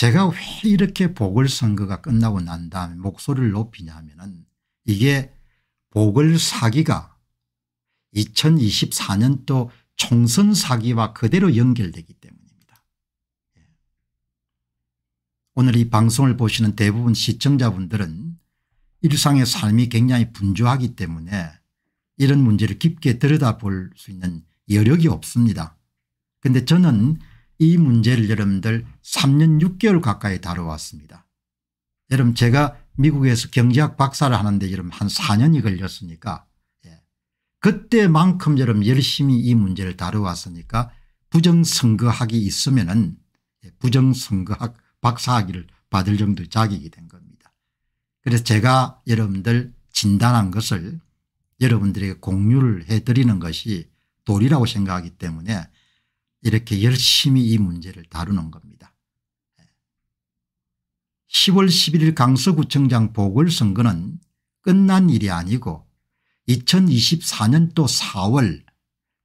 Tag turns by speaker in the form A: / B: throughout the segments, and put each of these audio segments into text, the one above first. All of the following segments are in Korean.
A: 제가 왜 이렇게 보궐선거가 끝나고 난 다음에 목소리를 높이냐면 은 이게 보궐사기가 2024년도 총선 사기와 그대로 연결되기 때문입니다. 예. 오늘 이 방송을 보시는 대부분 시청자분들은 일상의 삶이 굉장히 분주하기 때문에 이런 문제를 깊게 들여다볼 수 있는 여력이 없습니다. 그런데 저는 이 문제를 여러분들 3년 6개월 가까이 다뤄왔습니다. 여러분 제가 미국에서 경제학 박사를 하는데 여러분 한 4년이 걸렸으니까 예. 그때만큼 여러분 열심히 이 문제를 다뤄왔으니까 부정선거학이 있으면 은 예, 부정선거학 박사학위를 받을 정도 자격이 된 겁니다. 그래서 제가 여러분들 진단한 것을 여러분들에게 공유를 해드리는 것이 도리라고 생각하기 때문에 이렇게 열심히 이 문제를 다루는 겁니다. 10월 11일 강서구청장 보궐선거는 끝난 일이 아니고 2024년도 4월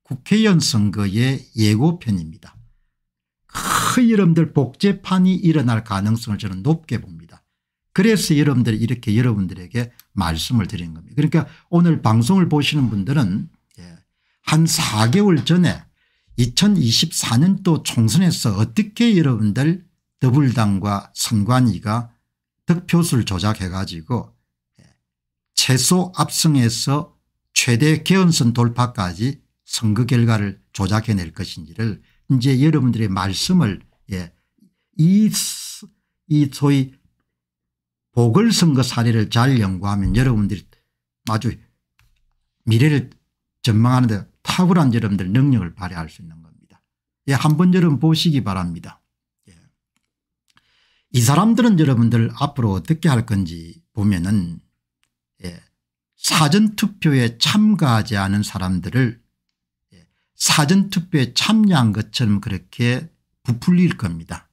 A: 국회의원 선거의 예고편입니다. 크 여러분들 복재판이 일어날 가능성을 저는 높게 봅니다. 그래서 여러분들이 이렇게 여러분들에게 말씀을 드리는 겁니다. 그러니까 오늘 방송을 보시는 분들은 예, 한 4개월 전에 2024년도 총선에서 어떻게 여러분들 더불당과 선관위가 득표수를 조작해 가지고 예, 최소 압승에서 최대 개헌선 돌파까지 선거 결과를 조작해낼 것인지를 이제 여러분들의 말씀을 예, 이, 이 소위 보궐선거 사례를 잘 연구하면 여러분들이 아주 미래를 전망하는데 탁월한 여러분들 능력을 발휘할 수 있는 겁니다. 예, 한번 여러분 보시기 바랍니다. 예. 이 사람들은 여러분들 앞으로 어떻게 할 건지 보면은 예, 사전투표에 참가하지 않은 사람들을 예, 사전투표에 참여한 것처럼 그렇게 부풀릴 겁니다.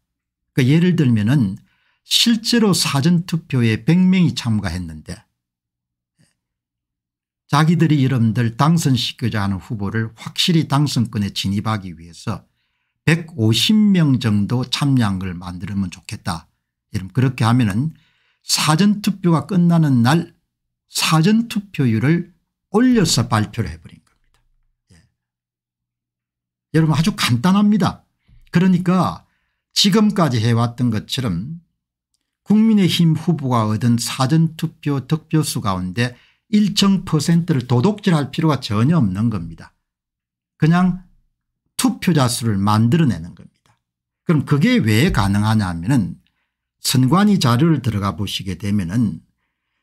A: 그러니까 예를 들면 은 실제로 사전투표에 100명이 참가했는데 자기들이 이름들 당선시키자 하는 후보를 확실히 당선권에 진입하기 위해서 150명 정도 참여한 걸 만들면 좋겠다. 이런 그렇게 하면 은 사전투표가 끝나는 날 사전투표율을 올려서 발표를 해버린 겁니다. 예. 여러분 아주 간단합니다. 그러니까 지금까지 해왔던 것처럼 국민의힘 후보가 얻은 사전투표 득표수 가운데 일정 퍼센트를 도둑질할 필요가 전혀 없는 겁니다. 그냥 투표자 수를 만들어내는 겁니다. 그럼 그게 왜 가능하냐 하면은 선관위 자료를 들어가 보시게 되면은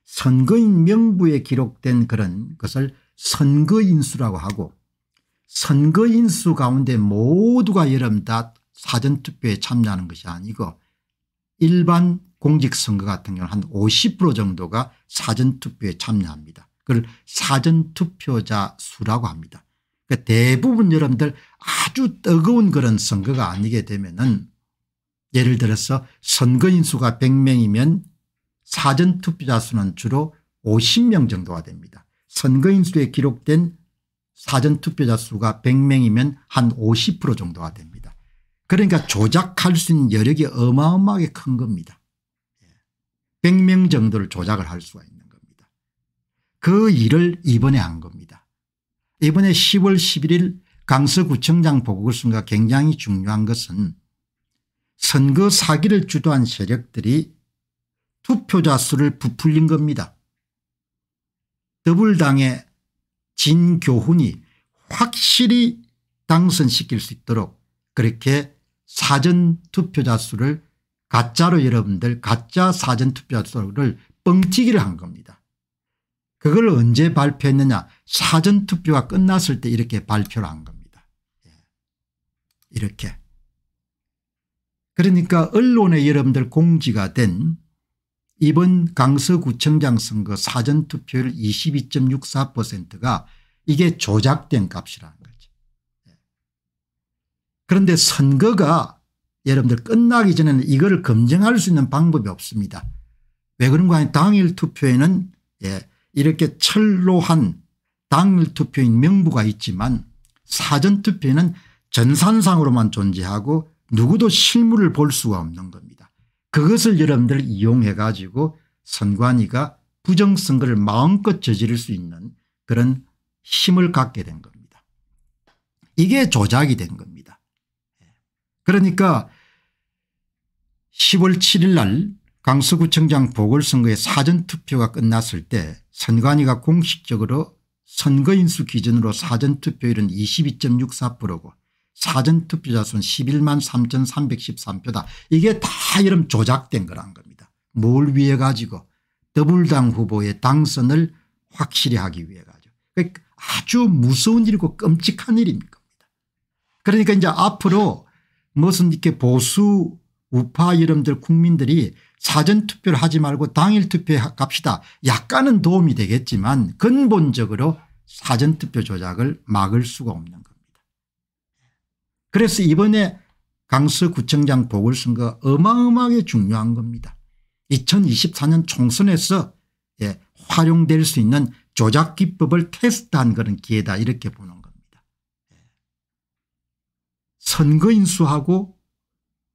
A: 선거인 명부에 기록된 그런 것을 선거인수라고 하고 선거인수 가운데 모두가 여러분 다 사전투표에 참여하는 것이 아니고 일반 공직선거 같은 경우는 한 50% 정도가 사전투표에 참여합니다. 그걸 사전투표자 수라고 합니다. 그러니까 대부분 여러분들 아주 뜨거운 그런 선거가 아니게 되면 은 예를 들어서 선거인 수가 100명이면 사전투표자 수는 주로 50명 정도가 됩니다. 선거인 수에 기록된 사전투표자 수가 100명이면 한 50% 정도가 됩니다. 그러니까 조작할 수 있는 여력이 어마어마하게 큰 겁니다. 100명 정도를 조작을 할 수가 있는 겁니다. 그 일을 이번에 한 겁니다. 이번에 10월 11일 강서구청장 보고글 순과 굉장히 중요한 것은 선거 사기를 주도한 세력들이 투표자 수를 부풀린 겁니다. 더불당의 진교훈이 확실히 당선시킬 수 있도록 그렇게 사전 투표자 수를 가짜로 여러분들 가짜 사전투표를 뻥튀기를 한 겁니다. 그걸 언제 발표했느냐 사전투표가 끝났을 때 이렇게 발표를 한 겁니다. 예. 이렇게. 그러니까 언론에 여러분들 공지가 된 이번 강서구청장 선거 사전투표율 22.64%가 이게 조작된 값이라는 거죠. 예. 그런데 선거가 여러분들 끝나기 전에는 이거를 검증할 수 있는 방법이 없습니다. 왜 그런가 하면 당일 투표에는 예, 이렇게 철로한 당일 투표인 명부가 있지만 사전투표에는 전산상으로만 존재하고 누구도 실물을 볼 수가 없는 겁니다. 그것을 여러분들 이용해 가지고 선관위가 부정선거를 마음껏 저지를 수 있는 그런 힘을 갖게 된 겁니다. 이게 조작이 된 겁니다. 예. 그러니까 10월 7일 날 강서구청장 보궐선거의 사전투표가 끝났을 때 선관위가 공식적으로 선거인수 기준으로 사전투표율은 22.64%고 사전투표자 수는 11만 3313표다. 이게 다이름 조작된 거란 겁니다. 뭘 위해 가지고 더불당 후보의 당선을 확실히 하기 위해 가지고 그러니까 아주 무서운 일이고 끔찍한 일입니다. 그러니까 이제 앞으로 무슨 이렇게 보수 우파 이름들 국민들이 사전투표를 하지 말고 당일투표 갑시다 약간은 도움이 되겠지만 근본적으로 사전투표 조작을 막을 수가 없는 겁니다. 그래서 이번에 강서구청장 보궐선거 어마어마하게 중요한 겁니다. 2024년 총선에서 예, 활용될 수 있는 조작기법을 테스트한 그런 기회다 이렇게 보는 겁니다. 선거인수하고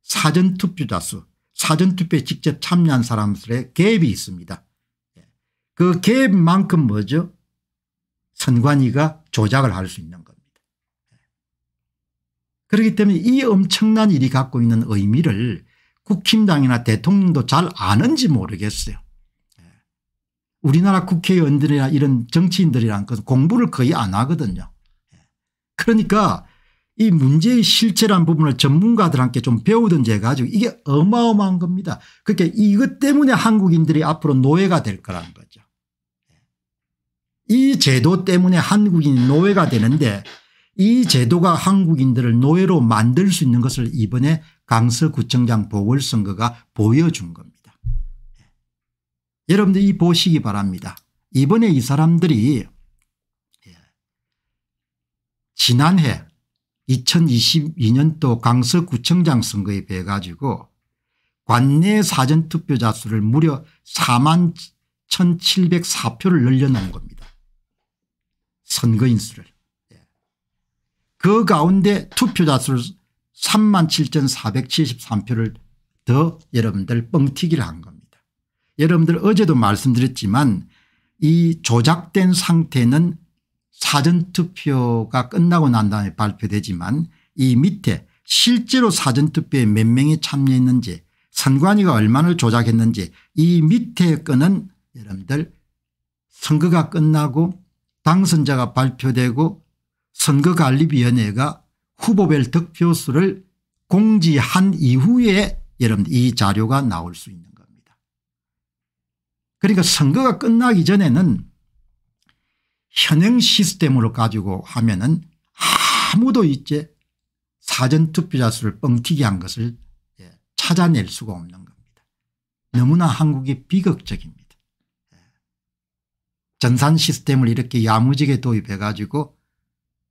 A: 사전투표자 수 사전투표에 직접 참여한 사람들의 갭이 있습니다. 예. 그 갭만큼 뭐죠 선관위가 조작을 할 수 있는 겁니다. 예. 그렇기 때문에 이 엄청난 일이 갖고 있는 의미를 국힘당이나 대통령도 잘 아는지 모르겠어요. 예. 우리나라 국회의원들이나 이런 정치인들이란 것은 공부를 거의 안 하거든요. 그러니까 이 문제의 실체란 부분을 전문가들한테 좀 배우든지 해가지고 이게 어마어마한 겁니다. 그러니 이것 때문에 한국인들이 앞으로 노예가 될거라 거죠. 이 제도 때문에 한국인이 노예가 되는데 이 제도가 한국인들을 노예로 만들 수 있는 것을 이번에 강서구청장 보궐선거가 보여준 겁니다. 여러분들 이 보시기 바랍니다. 이번에 이 사람들이 지난해 2022년도 강서구청장 선거에 배해 가지고 관내 사전투표자 수를 무려 4만 1704표를 늘려놓은 겁니다. 선거인 수를. 예. 그 가운데 투표자 수를 3만 7473표를 더 여러분들 뻥튀기를 한 겁니다. 여러분들 어제도 말씀드렸지만 이 조작된 상태는 사전투표가 끝나고 난 다음에 발표되지만 이 밑에 실제로 사전투표에 몇 명이 참여했는지 선관위가 얼마나 조작했는지 이 밑에 끄는 여러분들 선거가 끝나고 당선자가 발표되고 선거관리위원회가 후보별 득표수를 공지한 이후에 여러분 들이 자료가 나올 수 있는 겁니다. 그러니까 선거가 끝나기 전에는 현행 시스템으로 가지고 하면은 아무도 이제 사전투표자 수를 뻥튀기 한 것을 예, 찾아낼 수가 없는 겁니다. 너무나 한국이 비극적입니다. 예. 전산 시스템을 이렇게 야무지게 도입해 가지고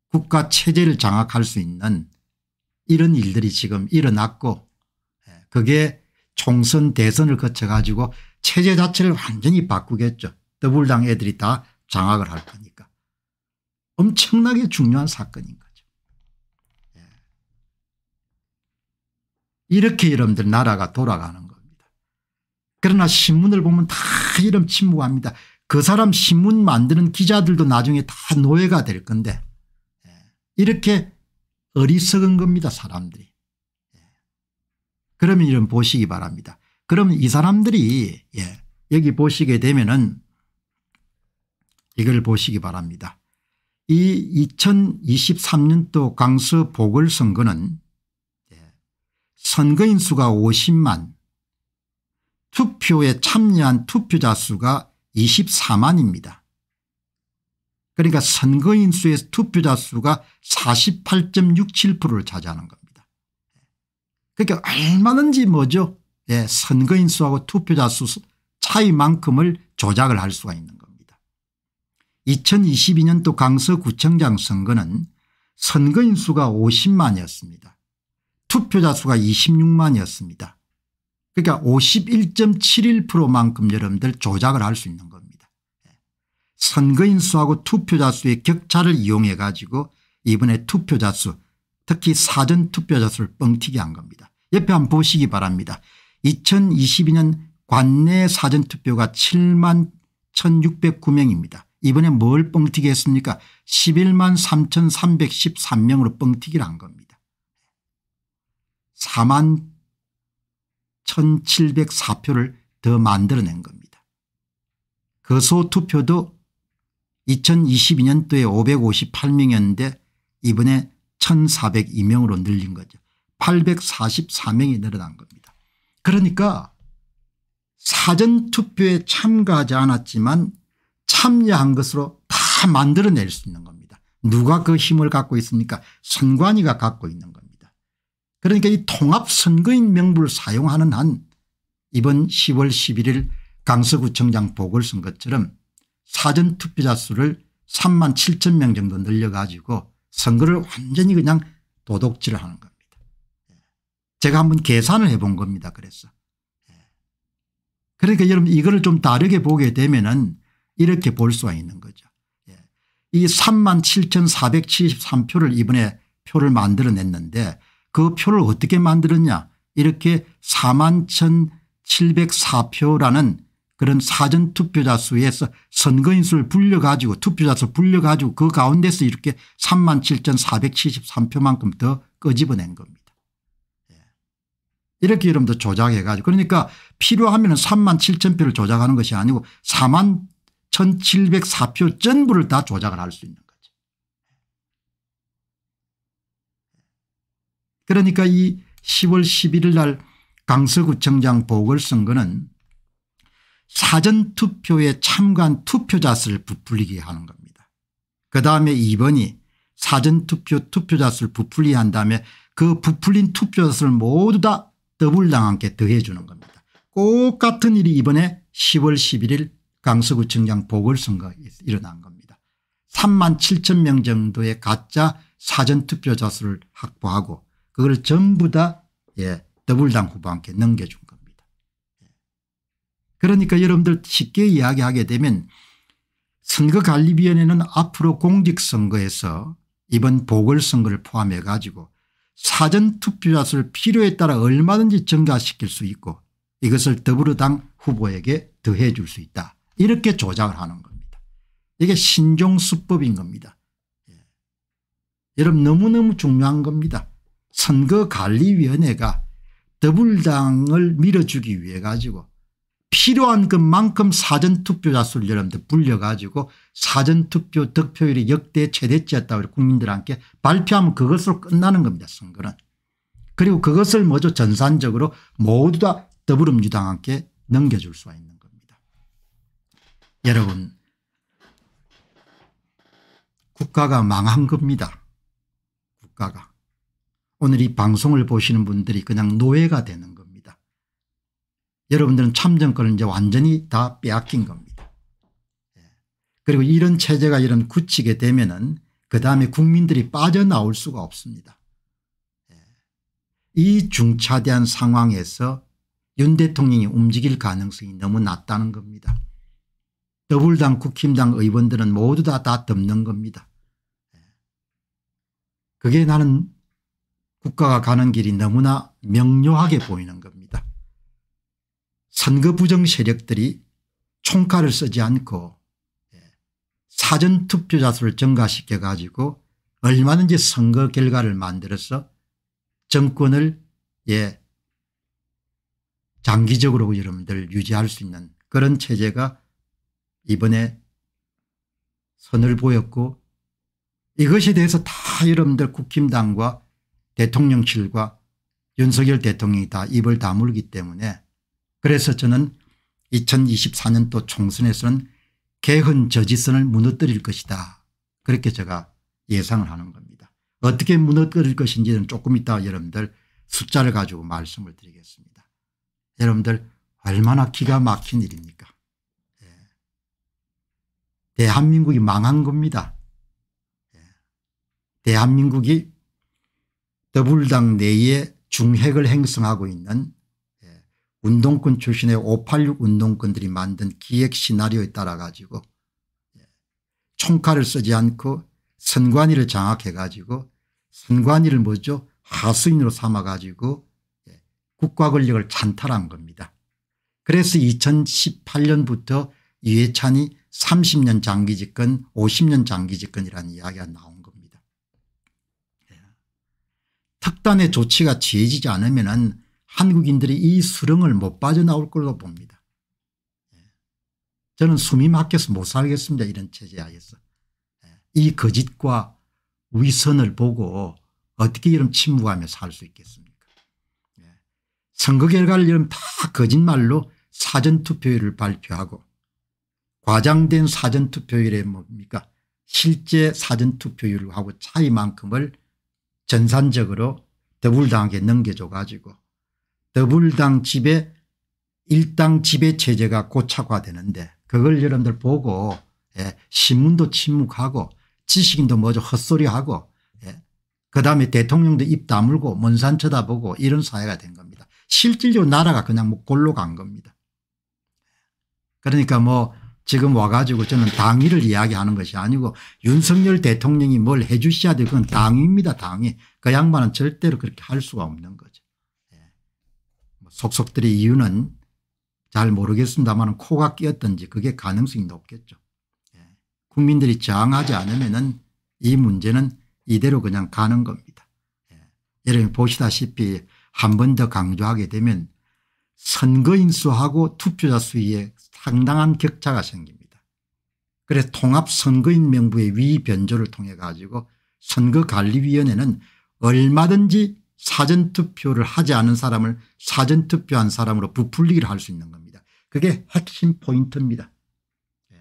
A: 국가 체제를 장악할 수 있는 이런 일들이 지금 일어났고 예, 그게 총선 대선을 거쳐 가지고 체제 자체를 완전히 바꾸겠죠. 더불당 애들이 다 장악을 할 거니까. 엄청나게 중요한 사건인 거죠. 예. 이렇게 여러분들 나라가 돌아가는 겁니다. 그러나 신문을 보면 다 이런 침묵합니다. 그 사람 신문 만드는 기자들도 나중에 다 노예가 될 건데 예. 이렇게 어리석은 겁니다 사람들이. 예. 그러면 이런 보시기 바랍니다. 그러면 이 사람들이 여기 보시게 되면은 이걸 보시기 바랍니다. 이 2023년도 강서 보궐선거는 예, 선거인 수가 50만 투표에 참여한 투표자 수가 24만입니다. 그러니까 선거인 수의 투표자 수가 48.67%를 차지하는 겁니다. 그러니까 얼마든지 뭐죠 예, 선거인 수하고 투표자 수 차이만큼을 조작을 할 수가 있는 거죠. 2022년도 강서구청장 선거는 선거인 수가 50만이었습니다. 투표자 수가 26만이었습니다. 그러니까 51.71%만큼 여러분들 조작을 할 수 있는 겁니다. 예. 선거인 수하고 투표자 수의 격차를 이용해 가지고 이번에 투표자 수 특히 사전 투표자 수를 뻥튀기 한 겁니다. 옆에 한번 보시기 바랍니다. 2022년 관내 사전투표가 7만 1609명입니다. 이번에 뭘 뻥튀기 했습니까 11만 3313명으로 뻥튀기를 한 겁니다. 4만 1704표를 더 만들어낸 겁니다. 거소 그 투표도 2022년도에 558명이었는데 이번에 1402명으로 늘린 거죠. 844명이 늘어난 겁니다. 그러니까 사전투표에 참가하지 않았지만 참여한 것으로 다 만들어낼 수 있는 겁니다. 누가 그 힘을 갖고 있습니까 선관위가 갖고 있는 겁니다. 그러니까 이 통합선거인 명부를 사용하는 한 이번 10월 11일 강서구청장 보궐선거처럼 사전투표자 수를 3만 7천 명 정도 늘려가지고 선거를 완전히 그냥 도둑질을 하는 겁니다. 예. 제가 한번 계산을 해본 겁니다. 그래서. 예. 그러니까 여러분 이거를 좀 다르게 보게 되면은 이렇게 볼 수가 있는 거죠. 예. 이 37,473표를 이번에 표를 만들어냈는데 그 표를 어떻게 만들었냐 이렇게 41,704표라는 그런 사전투표자 수에서 선거인 수를 불려가지고 투표자 수 불려가지고 그 가운데서 이렇게 37,473표만큼 더 끄집어낸 겁니다. 예. 이렇게 여러분들 조작해가지고 그러니까 필요하면 3 7 0표를 조작하는 것이 아니고 4만 1704표 전부를 다 조작을 할 수 있는 거죠. 그러니까 이 10월 11일 날 강서구청장 보궐선거는 사전투표에 참가한 투표자 수를 부풀리게 하는 겁니다. 그 다음에 2번이 사전투표 투표자 수를 부풀리게 한 다음에 그 부풀린 투표자 수를 모두 다 더블당하게 더해주는 겁니다. 똑같은 일이 이번에 10월 11일 강서구청장 보궐선거 일어난 겁니다. 3만 7천 명 정도의 가짜 사전투표자 수를 확보하고 그걸 전부 다 예, 더블당 후보한테 넘겨준 겁니다. 예. 그러니까 여러분들 쉽게 이야기하게 되면 선거관리위원회는 앞으로 공직선거에서 이번 보궐선거를 포함해 가지고 사전투표자 수를 필요에 따라 얼마든지 증가시킬 수 있고 이것을 더불어당 후보에게 더해 줄 수 있다. 이렇게 조작을 하는 겁니다. 이게 신종수법인 겁니다. 예. 여러분 너무너무 중요한 겁니다. 선거관리위원회가 더불당을 밀어주기 위해 가지고 필요한 것만큼 사전투표자 수를 여러분들 불려가지고 사전투표 득표율이 역대 최대치였다고 국민들한테 발표하면 그것으로 끝나는 겁니다. 선거는. 그리고 그것을 먼저 전산적으로 모두 다 더불어민주당한테 넘겨줄 수가 있는 여러분 국가가 망한 겁니다. 국가가. 오늘 이 방송을 보시는 분들이 그냥 노예가 되는 겁니다. 여러분들은 참정권을 이제 완전히 다 빼앗긴 겁니다. 예. 그리고 이런 체제가 이런 굳히게 되면은 그 다음에 국민들이 빠져나올 수가 없습니다. 예. 이 중차대한 상황에서 윤 대통령이 움직일 가능성이 너무 낮다는 겁니다. 더불당 국힘당 의원들은 모두 다, 다 덮는 겁니다. 그게 나는 국가가 가는 길이 너무나 명료하게 보이는 겁니다. 선거 부정 세력들이 총칼을 쓰지 않고 예, 사전투표자 수를 증가시켜 가지고 얼마든지 선거 결과를 만들어서 정권을 예 장기적으로 여러분들 유지할 수 있는 그런 체제가 이번에 선을 보였고 이것에 대해서 다 여러분들 국힘당과 대통령실과 윤석열 대통령이 다 입을 다물기 때문에 그래서 저는 2024년도 총선에서는 개헌 저지선을 무너뜨릴 것이다. 그렇게 제가 예상을 하는 겁니다. 어떻게 무너뜨릴 것인지는 조금 이따 여러분들 숫자를 가지고 말씀을 드리겠습니다. 여러분들 얼마나 기가 막힌 일입니까 대한민국이 망한 겁니다. 예. 대한민국이 더불당 내에 중핵을 행성하고 있는 예, 운동권 출신의 586 운동권들이 만든 기획 시나리오에 따라 가지고 예, 총칼을 쓰지 않고 선관위를 장악해 가지고 선관위를 뭐죠 하수인으로 삼아 가지고 국가 권력을 찬탈한 겁니다. 그래서 2018년부터 이해찬이 30년 장기 집권 50년 장기 집권이라는 이야기가 나온 겁니다. 예. 특단의 조치가 취해지지 않으면 한국인들이 이 수렁을 못 빠져나올 걸로 봅니다. 예. 저는 숨이 막혀서 못 살겠습니다. 이런 체제 하에서. 예. 이 거짓과 위선을 보고 어떻게 이런 침묵하며 살 수 있겠습니까 선거 결과를 이러다 거짓말로 사전투표율을 발표하고 과장된 사전투표율에 뭡니까 실제 사전투표율하고 차이만큼을 전산적으로 더불당에게 넘겨줘 가지고 더불당 집에 일당 지배 체제가 고착화되는데 그걸 여러분들 보고 예, 신문도 침묵하고 지식인도 뭐죠 헛소리하고 예, 그다음에 대통령도 입 다물고 먼산 쳐다보고 이런 사회가 된 겁니다. 실질적으로 나라가 그냥 뭐 골로 간 겁니다. 그러니까 뭐 지금 와가지고 저는 당위를 이야기하는 것이 아니고 윤석열 대통령이 뭘 해 주셔야 될 건 당위입니다 당위. 그 양반은 절대로 그렇게 할 수가 없는 거죠. 예. 뭐 속속들의 이유는 잘 모르겠습니다만 코가 끼었든지 그게 가능성이 높겠죠. 예. 국민들이 저항하지 않으면 이 문제는 이대로 그냥 가는 겁니다. 예. 여러분 보시다시피 한 번 더 강조하게 되면 선거인 수하고 투표자 수에 위 상당한 격차가 생깁니다. 그래서 통합선거인 명부의 위변조를 통해 가지고 선거관리위원회는 얼마든지 사전투표를 하지 않은 사람을 사전투표한 사람으로 부풀리기를 할 수 있는 겁니다. 그게 핵심 포인트입니다. 예.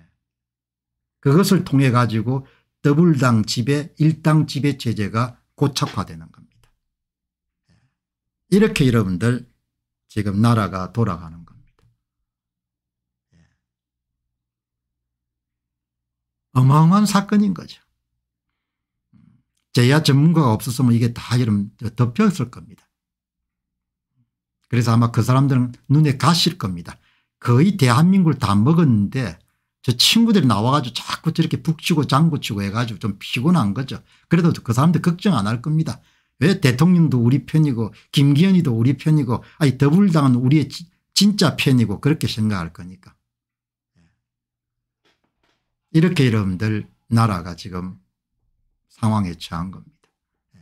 A: 그것을 통해 가지고 더블당 지배 일당 지배 체제가 고착화되는 겁니다. 예. 이렇게 여러분들 지금 나라가 돌아가는 겁니다. 예. 어마어마한 사건인 거죠. 제야 전문가가 없었으면 이게 다 여러분 덮였을 겁니다. 그래서 아마 그 사람들은 눈에 가실 겁니다. 거의 대한민국을 다 먹었는데 저 친구들이 나와가지고 자꾸 저렇게 북치고 장구치고 해가지고 좀 피곤한 거죠. 그래도 그 사람들 걱정 안 할 겁니다. 왜 대통령도 우리 편이고 김기현이도 우리 편이고 아니 더불당은 우리의 진짜 편이고 그렇게 생각할 거니까. 예. 이렇게 여러분들 나라가 지금 상황에 처한 겁니다. 예.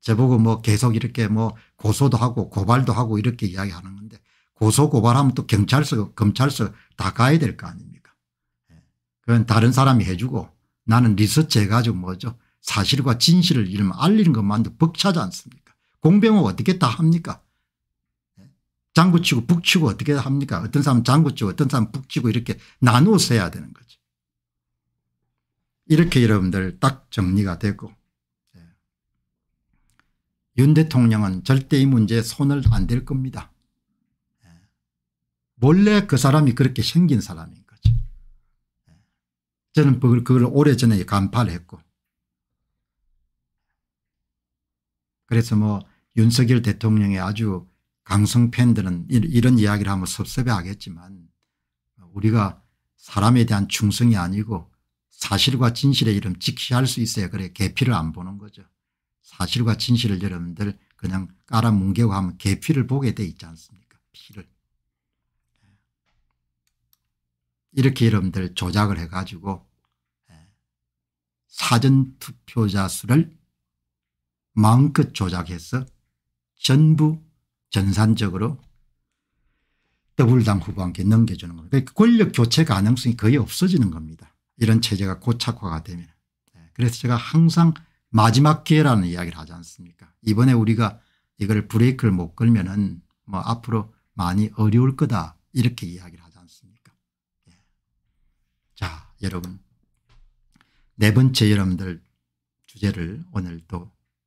A: 저보고 뭐 계속 이렇게 뭐 고소도 하고 고발도 하고 이렇게 이야기하는 건데 고소 고발하면 또 경찰서 검찰서 다 가야 될 거 아닙니까 예. 그건 다른 사람이 해주고 나는 리서치 해가지고 뭐죠 사실과 진실을 이름 알리는 것만도 벅차지 않습니까 공병호 어떻게 다 합니까 예? 장구치고 북치고 어떻게 합니까 어떤 사람 장구치고 어떤 사람 북치고 이렇게 나누어서 해야 되는 거죠 이렇게 여러분들 딱 정리가 되고 예. 윤 대통령은 절대 이 문제에 손을 안 댈 겁니다 원래 예. 그 사람이 그렇게 생긴 사람인 거죠 저는 그걸 오래전에 간파를 했고 그래서 뭐 윤석열 대통령의 아주 강성 팬들은 이런 이야기를 하면 섭섭해하겠지만 우리가 사람에 대한 충성이 아니고 사실과 진실의 이름 직시할 수 있어야 그래 개피를 안 보는 거죠. 사실과 진실을 여러분들 그냥 깔아뭉개고 하면 개피를 보게 돼 있지 않습니까 피를. 이렇게 여러분들 조작을 해가지고 예, 사전투표자 수를 마음껏 조작해서 전부 전산적으로 더블당 후보한테 넘겨주는 겁니다. 그러니까 권력 교체 가능성이 거의 없어지는 겁니다. 이런 체제가 고착화가 되면. 네, 그래서 제가 항상 마지막 기회라는 이야기를 하지 않습니까 이번에 우리가 이걸 브레이크를 못 걸면 은뭐 앞으로 많이 어려울 거다 이렇게 이야기를 하지 않습니까 예. 자 여러분 네 번째 여러분들 주제를 오늘 또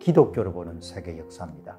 A: 기독교를 보는 세계 역사입니다.